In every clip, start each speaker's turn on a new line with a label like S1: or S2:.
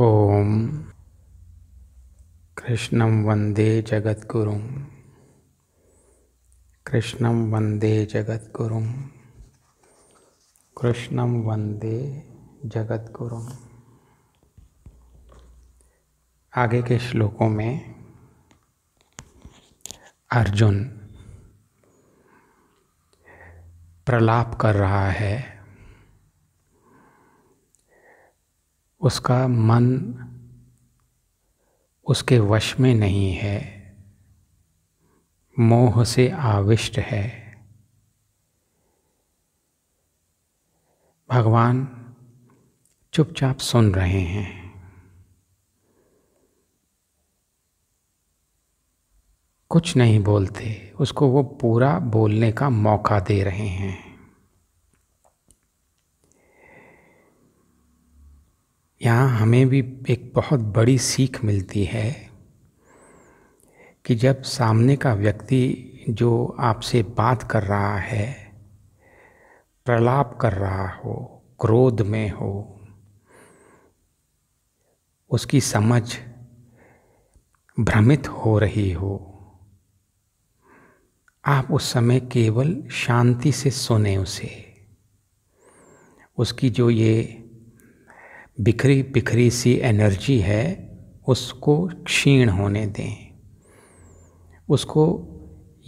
S1: ओम कृष्णं वंदे जगद्गुरुं कृष्णं वंदे जगद्गुरुं कृष्णं वंदे जगद्गुरुं आगे के श्लोकों में अर्जुन प्रलाप कर रहा है उसका मन उसके वश में नहीं है मोह से आविष्ट है भगवान चुपचाप सुन रहे हैं कुछ नहीं बोलते उसको वो पूरा बोलने का मौका दे रहे हैं यहाँ हमें भी एक बहुत बड़ी सीख मिलती है कि जब सामने का व्यक्ति जो आपसे बात कर रहा है प्रलाप कर रहा हो क्रोध में हो उसकी समझ भ्रमित हो रही हो आप उस समय केवल शांति से सुने उसे उसकी जो ये बिखरी बिखरी सी एनर्जी है उसको क्षीण होने दें उसको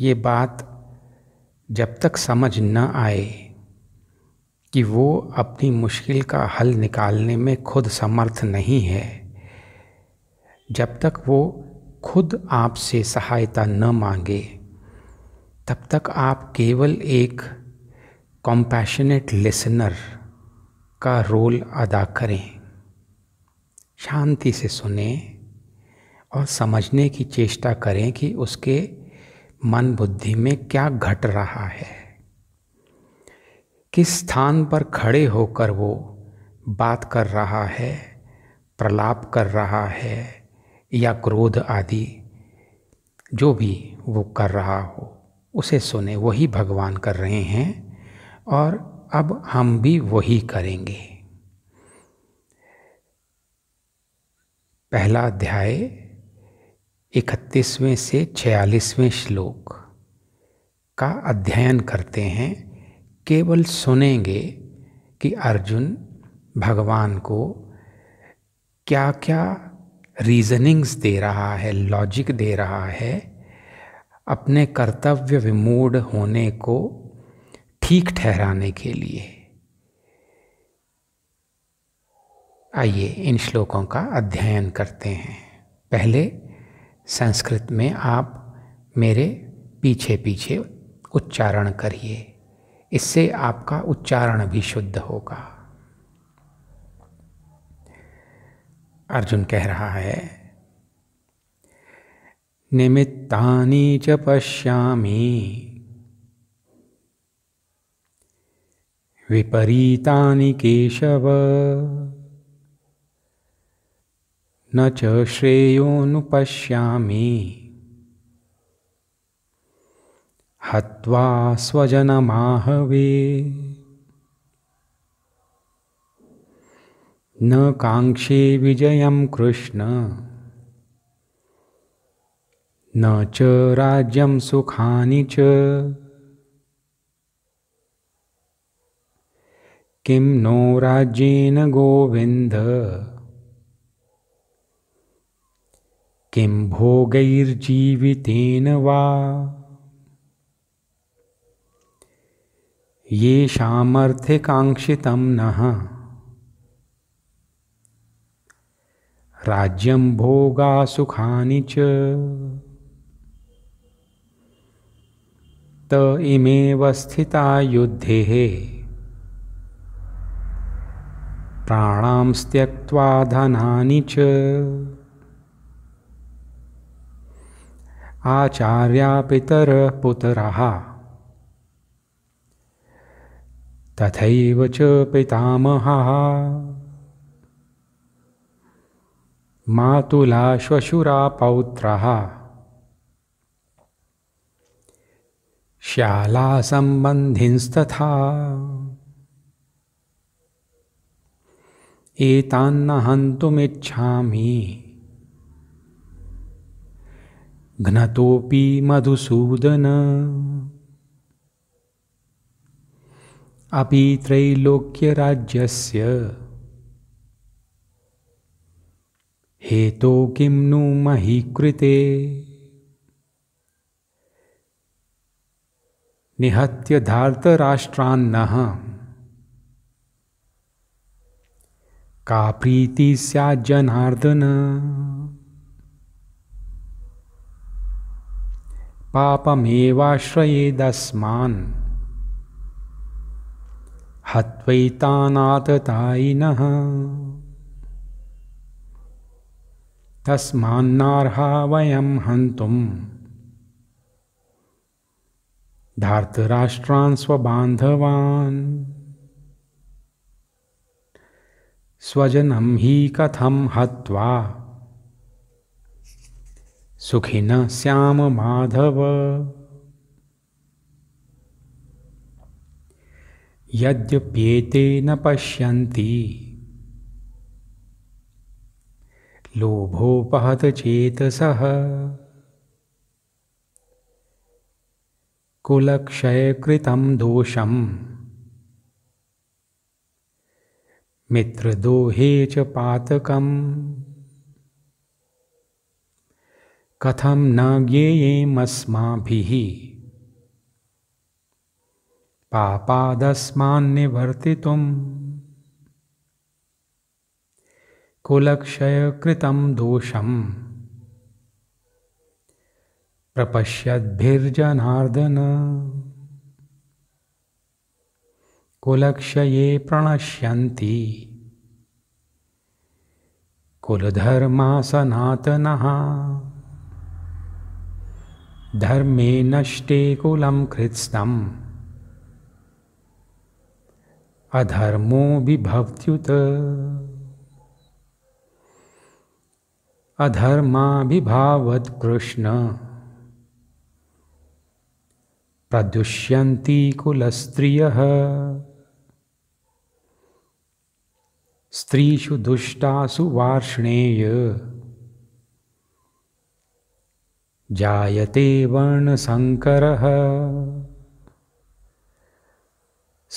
S1: ये बात जब तक समझ न आए कि वो अपनी मुश्किल का हल निकालने में खुद समर्थ नहीं है जब तक वो खुद आपसे सहायता न मांगे तब तक आप केवल एक कॉम्पैशनेट लिसनर का रोल अदा करें शांति से सुने और समझने की चेष्टा करें कि उसके मन बुद्धि में क्या घट रहा है किस स्थान पर खड़े होकर वो बात कर रहा है प्रलाप कर रहा है या क्रोध आदि जो भी वो कर रहा हो उसे सुने वही भगवान कर रहे हैं और अब हम भी वही करेंगे पहला अध्याय इकतीसवें से छियालीसवें श्लोक का अध्ययन करते हैं केवल सुनेंगे कि अर्जुन भगवान को क्या क्या रीजनिंग्स दे रहा है लॉजिक दे रहा है अपने कर्तव्य विमूढ़ होने को ठीक ठहराने के लिए आइए इन श्लोकों का अध्ययन करते हैं पहले संस्कृत में आप मेरे पीछे पीछे उच्चारण करिए इससे आपका उच्चारण भी शुद्ध होगा अर्जुन कह रहा है निमित्ता च पश्यामि विपरीता केशव न च श्रेयोनुपश्यामि हत्वा स्वजनमाहवे न काङ्क्षे विजयं कृष्ण न च राज्यं सुखानि च किं नो राज्येन गोविन्द किं भोगैर्जीवितेन वा ये सामर्थ्यकाङ्क्षितं नः राज्यं भोगासुखानि च त इमेव स्थिता युद्धेः प्राणांस्त्यक्त्वा धनानि च आचार्या पितरपुतरः तथैव च पितामहः मातुला श्वशुरा पौत्रः श्यालासम्बन्धिंस्तथा एतान्न हन्तुमिच्छामि घ्नतोऽपि मधुसूदन अपि त्रैलोक्यराज्यस्य हेतो किं नु महीकृते धार्तराष्ट्रान्नः का प्रीति स्याज्जनार्दन पापमेवाश्रयेदस्मान् हत्वैतानाततायिनः तस्मान्नार्हा वह हंत धार्तराष्ट्रान् स्वबान्धवान् स्वजनं हि सुखिनः श्याम माधव यद्यप्येते न पश्यन्ति लोभोपहत चेतसः कुलक्षयकृतं दोषम् मित्रदोहे च पातकम् कथम न ज्ञेयेमस्माभिः पापादस्मान्निवर्तितुम् कुलक्षयकृतं दोषम् प्रपश्यद्भिर्जनार्दन कुलक्षये प्रणश्यन्ति कुलधर्मा सनातनः धर्मे नष्टे कुलं कृत्स्नम् अधर्मो विभ्युत् अधर्माभिभावत्कृष्ण प्रदुष्यन्ति कुलस्त्रियः स्त्रीषु दुष्टासु वार्ष्णेय जायते वर्णशङ्करः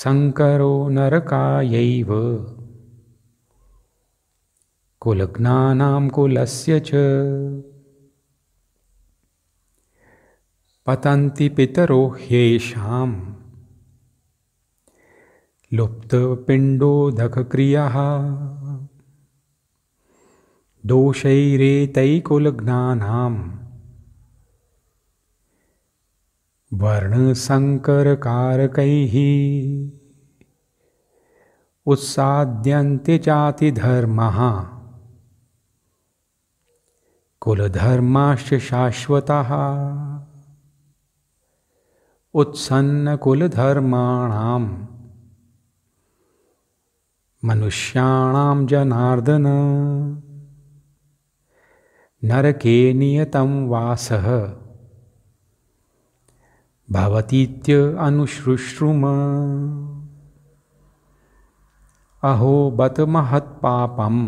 S1: शङ्करो नरकायैव कुलग्नानां कुलस्य च पतन्ति पितरो ह्येषां लुप्तपिण्डोदकक्रियः दोषैरेतैकुलज्ञानां वर्णसङ्करकारकैः उत्साद्यन्ते जातिधर्माः कुलधर्माश्च शाश्वतः उत्सन्नकुलधर्माणां मनुष्याणां नरके नियतं वासः भावतीत्य अनुश्रुश्रुम अहो बत महत्पापम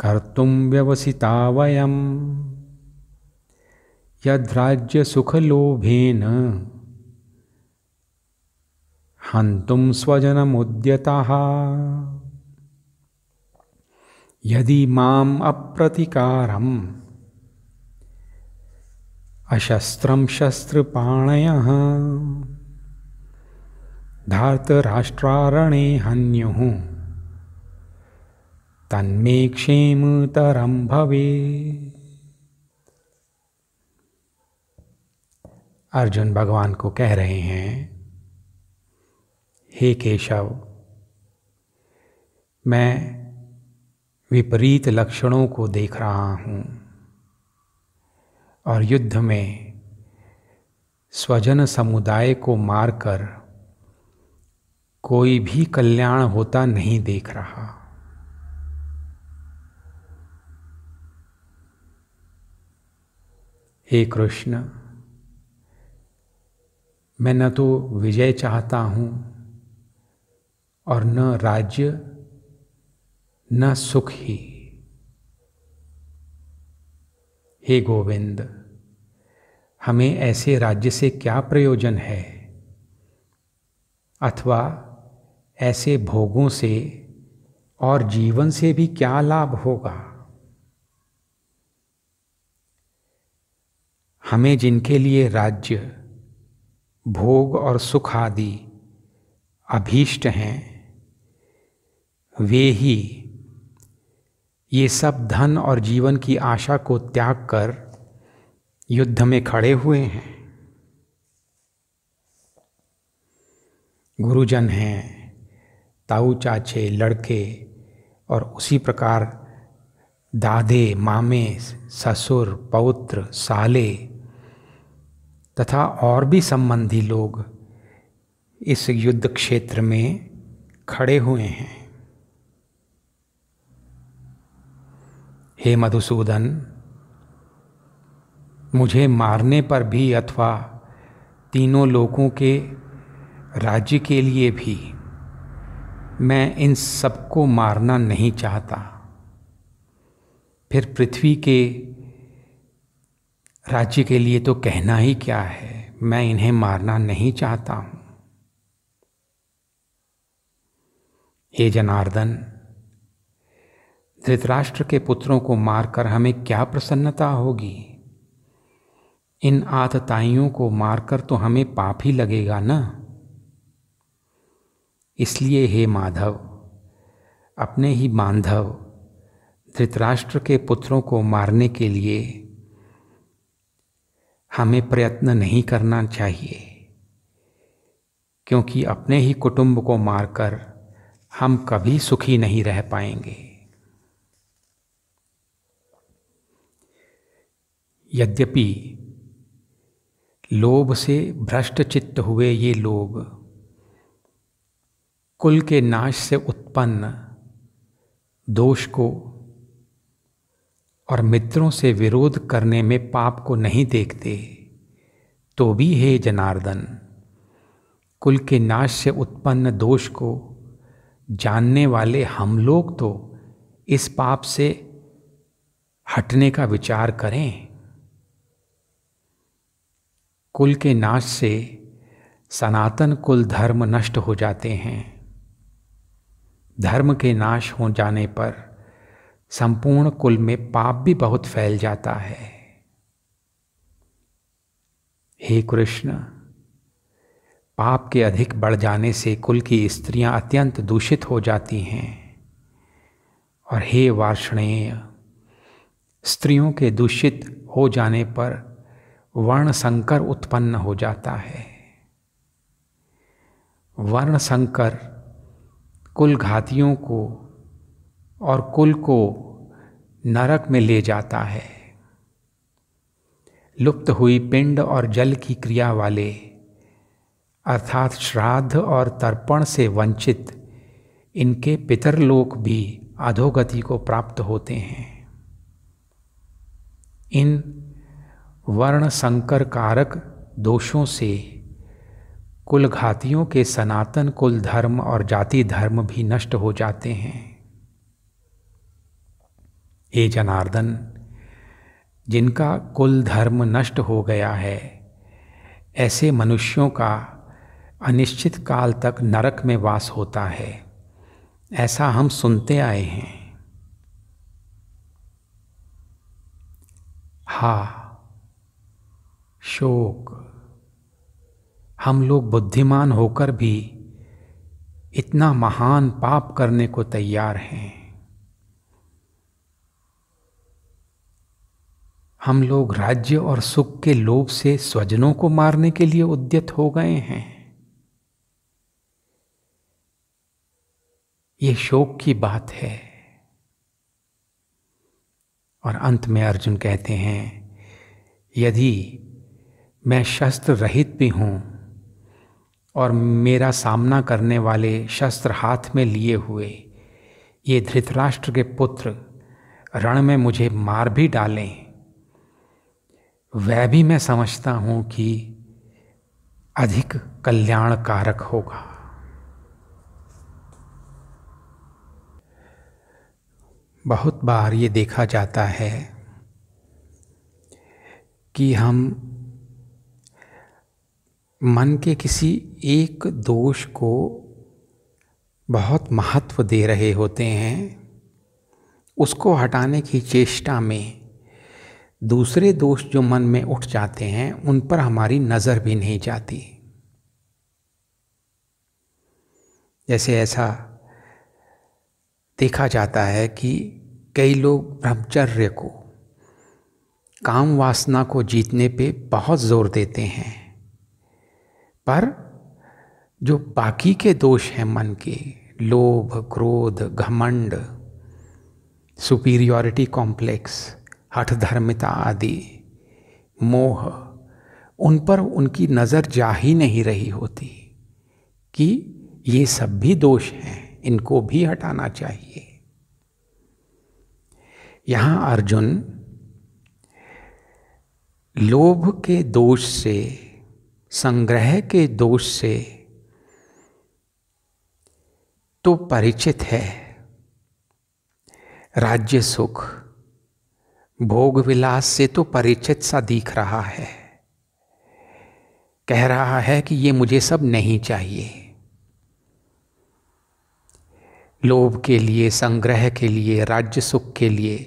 S1: कर्तुम व्यवसिता वयम यद्राज्य सुखलोभेन हंतुम स्वजन मुद्यता यदि माम अप्रतिकारम् अशस्त्रं राष्ट्रारणे धार्तराष्ट्रारणे हन्युः तन्मे तरम भवे अर्जुन भगवान को कह रहे हैं हे केशव मैं विपरीत लक्षणों को देख रहा हूँ और युद्ध में स्वजन समुदाय को मारकर कोई भी कल्याण होता नहीं देख रहा हे कृष्ण मैं न तो विजय चाहता हूं और न राज्य न सुख ही हे गोविंद हमें ऐसे राज्य से क्या प्रयोजन है अथवा ऐसे भोगों से और जीवन से भी क्या लाभ होगा हमें जिनके लिए राज्य भोग और सुख आदि अभीष्ट हैं वे ही ये सब धन और जीवन की आशा को त्याग कर युद्ध में खड़े हुए हैं गुरुजन हैं ताऊ चाचे लड़के और उसी प्रकार दादे मामे ससुर पौत्र साले तथा और भी संबंधी लोग इस युद्ध क्षेत्र में खड़े हुए हैं हे मधुसूदन मुझे मारने पर भी अथवा तीनों लोगों के राज्य के लिए भी मैं इन सबको मारना नहीं चाहता फिर पृथ्वी के राज्य के लिए तो कहना ही क्या है मैं इन्हें मारना नहीं चाहता हूँ हे जनार्दन धृतराष्ट्र के पुत्रों को मारकर हमें क्या प्रसन्नता होगी इन आतताइयों को मारकर तो हमें पाप ही लगेगा ना इसलिए हे माधव अपने ही बांधव धृतराष्ट्र के पुत्रों को मारने के लिए हमें प्रयत्न नहीं करना चाहिए क्योंकि अपने ही कुटुंब को मारकर हम कभी सुखी नहीं रह पाएंगे यद्यपि लोभ से भ्रष्ट चित्त हुए ये लोग कुल के नाश से उत्पन्न दोष को और मित्रों से विरोध करने में पाप को नहीं देखते तो भी हे जनार्दन कुल के नाश से उत्पन्न दोष को जानने वाले हम लोग तो इस पाप से हटने का विचार करें कुल के नाश से सनातन कुल धर्म नष्ट हो जाते हैं धर्म के नाश हो जाने पर संपूर्ण कुल में पाप भी बहुत फैल जाता है हे कृष्ण पाप के अधिक बढ़ जाने से कुल की स्त्रियां अत्यंत दूषित हो जाती हैं और हे वार्षणेय स्त्रियों के दूषित हो जाने पर वर्ण संकर उत्पन्न हो जाता है वर्ण संकर कुल घातियों को और कुल को नरक में ले जाता है लुप्त हुई पिंड और जल की क्रिया वाले अर्थात श्राद्ध और तर्पण से वंचित इनके पितरलोक भी अधोगति को प्राप्त होते हैं इन वर्ण संकर कारक दोषों से कुलघातियों के सनातन कुल धर्म और जाति धर्म भी नष्ट हो जाते हैं ए जनार्दन जिनका कुल धर्म नष्ट हो गया है ऐसे मनुष्यों का अनिश्चित काल तक नरक में वास होता है ऐसा हम सुनते आए हैं हा शोक हम लोग बुद्धिमान होकर भी इतना महान पाप करने को तैयार हैं हम लोग राज्य और सुख के लोभ से स्वजनों को मारने के लिए उद्यत हो गए हैं ये शोक की बात है और अंत में अर्जुन कहते हैं यदि मैं शस्त्र रहित भी हूँ और मेरा सामना करने वाले शस्त्र हाथ में लिए हुए ये धृतराष्ट्र के पुत्र रण में मुझे मार भी डालें वह भी मैं समझता हूँ कि अधिक कल्याणकारक होगा बहुत बार ये देखा जाता है कि हम मन के किसी एक दोष को बहुत महत्व दे रहे होते हैं उसको हटाने की चेष्टा में दूसरे दोष जो मन में उठ जाते हैं उन पर हमारी नज़र भी नहीं जाती जैसे ऐसा देखा जाता है कि कई लोग ब्रह्मचर्य को काम वासना को जीतने पे बहुत जोर देते हैं पर जो बाकी के दोष हैं मन के लोभ क्रोध घमंड सुपीरियॉरिटी कॉम्प्लेक्स हठधर्मिता आदि मोह उन पर उनकी नज़र जा ही नहीं रही होती कि ये सब भी दोष हैं इनको भी हटाना चाहिए यहाँ अर्जुन लोभ के दोष से संग्रह के दोष से तो परिचित है राज्य सुख भोग विलास से तो परिचित सा दिख रहा है कह रहा है कि ये मुझे सब नहीं चाहिए लोभ के लिए संग्रह के लिए राज्य सुख के लिए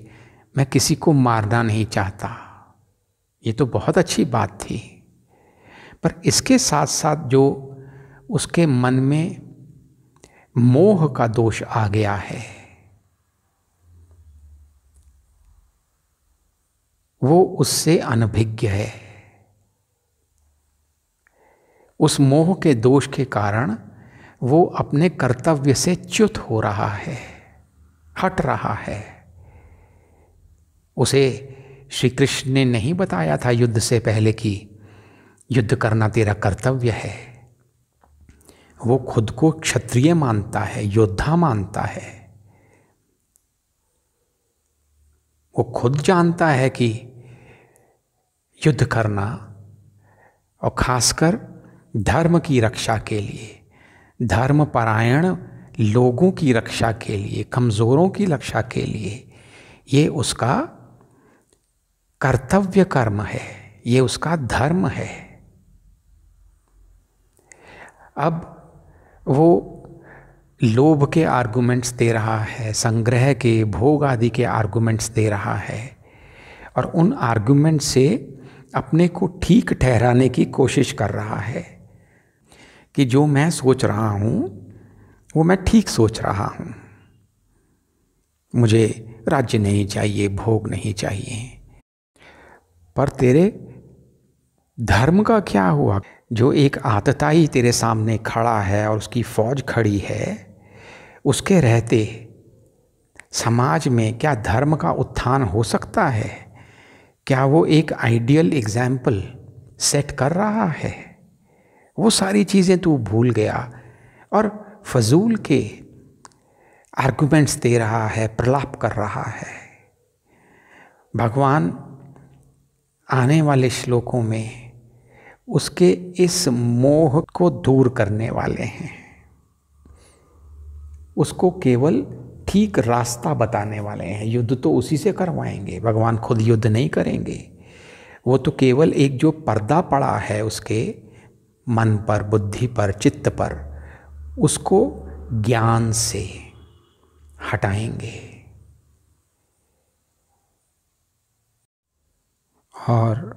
S1: मैं किसी को मारना नहीं चाहता ये तो बहुत अच्छी बात थी पर इसके साथ साथ जो उसके मन में मोह का दोष आ गया है वो उससे अनभिज्ञ है उस मोह के दोष के कारण वो अपने कर्तव्य से च्युत हो रहा है हट रहा है उसे श्री कृष्ण ने नहीं बताया था युद्ध से पहले कि युद्ध करना तेरा कर्तव्य है वो खुद को क्षत्रिय मानता है योद्धा मानता है वो खुद जानता है कि युद्ध करना और खासकर धर्म की रक्षा के लिए धर्मपरायण लोगों की रक्षा के लिए कमज़ोरों की रक्षा के लिए ये उसका कर्तव्य कर्म है ये उसका धर्म है अब वो लोभ के आर्गुमेंट्स दे रहा है संग्रह के भोग आदि के आर्गुमेंट्स दे रहा है और उन आर्गुमेंट से अपने को ठीक ठहराने की कोशिश कर रहा है कि जो मैं सोच रहा हूँ वो मैं ठीक सोच रहा हूँ मुझे राज्य नहीं चाहिए भोग नहीं चाहिए पर तेरे धर्म का क्या हुआ जो एक आतताई तेरे सामने खड़ा है और उसकी फौज खड़ी है उसके रहते समाज में क्या धर्म का उत्थान हो सकता है क्या वो एक आइडियल एग्जाम्पल सेट कर रहा है वो सारी चीज़ें तू भूल गया और फजूल के आर्गुमेंट्स दे रहा है प्रलाप कर रहा है भगवान आने वाले श्लोकों में उसके इस मोह को दूर करने वाले हैं उसको केवल ठीक रास्ता बताने वाले हैं युद्ध तो उसी से करवाएंगे भगवान खुद युद्ध नहीं करेंगे वो तो केवल एक जो पर्दा पड़ा है उसके मन पर बुद्धि पर चित्त पर उसको ज्ञान से हटाएंगे और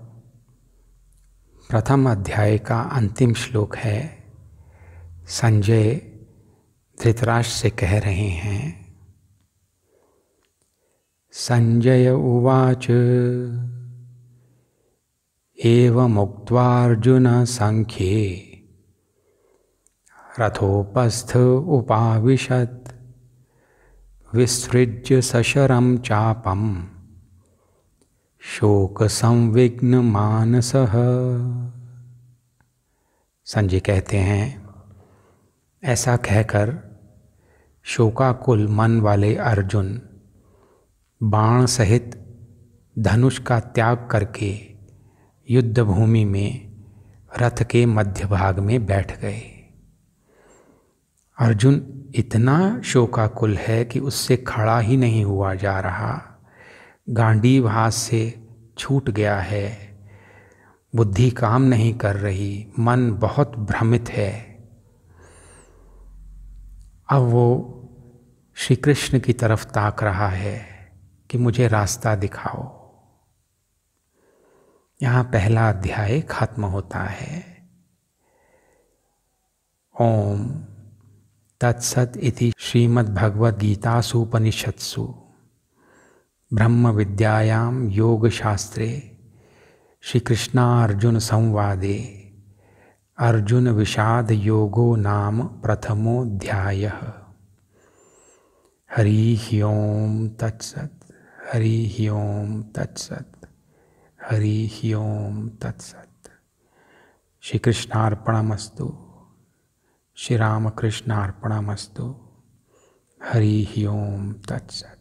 S1: प्रथम अध्याय का अंतिम श्लोक है संजय धृतराष्ट्र से कह रहे हैं संजय उवाच संख्ये रथोपस्थ उपाविशत विसृज्य सशरम चापम शोक संविघ्न मानस संजय कहते हैं ऐसा कहकर शोकाकुल मन वाले अर्जुन बाण सहित धनुष का त्याग करके युद्ध भूमि में रथ के मध्य भाग में बैठ गए अर्जुन इतना शोकाकुल है कि उससे खड़ा ही नहीं हुआ जा रहा गांडीव हाथ से छूट गया है बुद्धि काम नहीं कर रही मन बहुत भ्रमित है अब वो श्री कृष्ण की तरफ ताक रहा है कि मुझे रास्ता दिखाओ यहाँ पहला अध्याय खत्म होता है ओम तत्सत इति श्रीमद्भगवद्गीतासु उपनिषत्सु ब्रह्म विद्यायाम योग शास्त्रे श्री कृष्णा अर्जुन संवादे अर्जुन विषाद योगो नाम प्रथमो प्रथमोध्याय हरि ओम तत्सत हरि ओम तत्सत हरि ओम तत्सत श्री कृष्णार्पणमस्तु श्री रामकृष्णार्पणमस्तु हरि ओम तत्सत